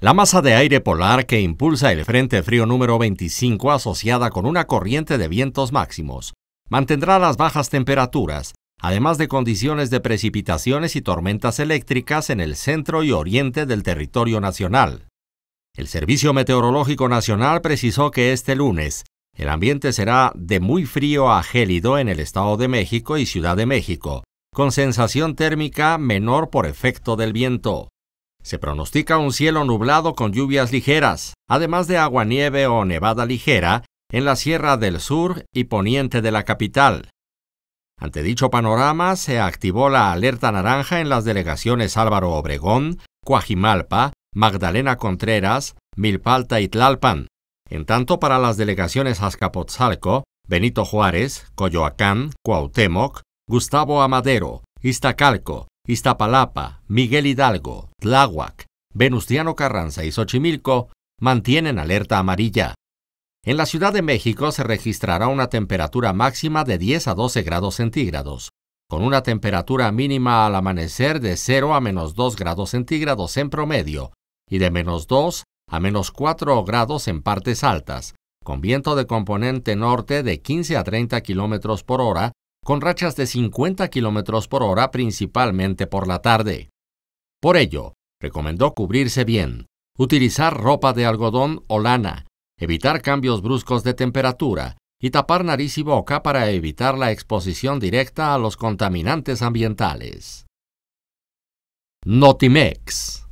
La masa de aire polar que impulsa el Frente Frío número 25 asociada con una corriente de vientos máximos mantendrá las bajas temperaturas, además de condiciones de precipitaciones y tormentas eléctricas en el centro y oriente del territorio nacional. El Servicio Meteorológico Nacional precisó que este lunes el ambiente será de muy frío a gélido en el Estado de México y Ciudad de México, con sensación térmica menor por efecto del viento. Se pronostica un cielo nublado con lluvias ligeras, además de agua nieve o nevada ligera en la Sierra del Sur y poniente de la capital. Ante dicho panorama, se activó la alerta naranja en las delegaciones Álvaro Obregón, Cuajimalpa, Magdalena Contreras, Milpalta y Tlalpan. En tanto, para las delegaciones Azcapotzalco, Benito Juárez, Coyoacán, Cuauhtémoc, Gustavo Amadero, Iztacalco, Iztapalapa, Miguel Hidalgo, Tláhuac, Venustiano Carranza y Xochimilco mantienen alerta amarilla. En la Ciudad de México se registrará una temperatura máxima de 10 a 12 grados centígrados, con una temperatura mínima al amanecer de 0 a menos 2 grados centígrados en promedio y de menos 2 a menos 4 grados en partes altas, con viento de componente norte de 15 a 30 kilómetros por hora con rachas de 50 km por hora principalmente por la tarde. Por ello, recomendó cubrirse bien, utilizar ropa de algodón o lana, evitar cambios bruscos de temperatura y tapar nariz y boca para evitar la exposición directa a los contaminantes ambientales. Notimex